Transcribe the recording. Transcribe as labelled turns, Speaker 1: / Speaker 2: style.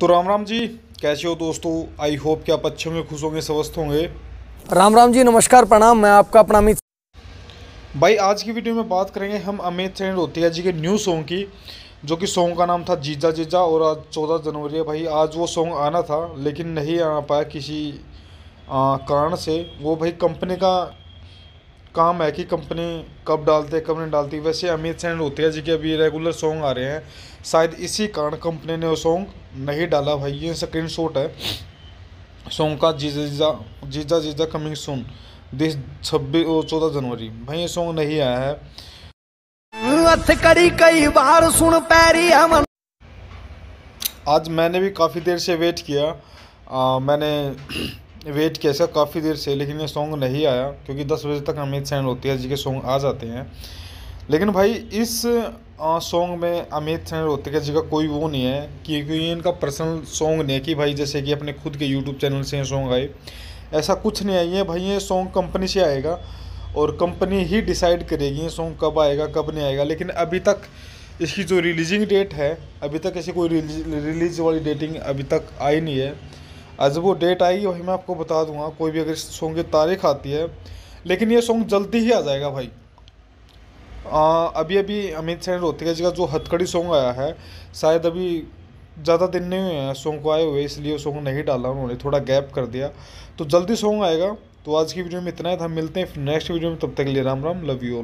Speaker 1: तो राम राम जी कैसे हो दोस्तों आई होप कि आप अच्छे में खुश होंगे स्वस्थ होंगे राम राम जी नमस्कार प्रणाम मैं आपका अपना अमित भाई आज की वीडियो में बात करेंगे हम अमित सेन रोहतिया जी के न्यू सॉन्ग की जो कि सॉन्ग का नाम था जीजा जीजा और आज चौदह जनवरी है भाई आज वो सॉन्ग आना था लेकिन नहीं आ पाया किसी कारण से वो भाई कंपनी का काम है कि कंपनी कब डालते है कब नहीं डालती वैसे अमित सैन रोतिया जी के अभी रेगुलर सॉन्ग आ रहे हैं शायद इसी कारण कंपनी ने वो सॉन्ग नहीं डाला भाई ये स्क्रीन शॉट है सॉन्ग का जीजा जीजा जीजा जीजा कमिंग सून दिस छब्बीस चौदह जनवरी भाई ये सॉन्ग नहीं आया है करी कई बार सुन पैरी हम आज मैंने भी काफ़ी देर से वेट किया आ, मैंने वेट किया इसका काफ़ी देर से लेकिन ये सॉन्ग नहीं आया क्योंकि दस बजे तक अमित सैन है जी के सॉन्ग आ जाते हैं लेकिन भाई इस सॉन्ग में अमित सैन रोतिका जी का कोई वो नहीं है कि क्योंकि इनका पर्सनल सॉन्ग नहीं है कि भाई जैसे कि अपने खुद के यूट्यूब चैनल से ये सॉन्ग आए ऐसा कुछ नहीं आई है भाई ये सॉन्ग कंपनी से आएगा और कंपनी ही डिसाइड करेगी ये सॉन्ग कब आएगा कब नहीं आएगा लेकिन अभी तक इसकी जो रिलीजिंग डेट है अभी तक ऐसी कोई रिलीज वाली डेटिंग अभी तक आई नहीं है आज वो डेट आएगी वही मैं आपको बता दूंगा कोई भी अगर सॉन्ग की तारीख आती है लेकिन ये सॉन्ग जल्दी ही आ जाएगा भाई आ, अभी अभी अमित सैन रोहतिका जी का जो हथकड़ी सॉन्ग आया है शायद अभी ज़्यादा दिन नहीं हुए हैं सॉन्ग को आए हुए इसलिए वो सॉन्ग नहीं डाला उन्होंने थोड़ा गैप कर दिया तो जल्दी सॉन्ग आएगा तो आज की वीडियो में इतना ही था मिलते हैं नेक्स्ट वीडियो में तब तक के लिए राम राम लव यू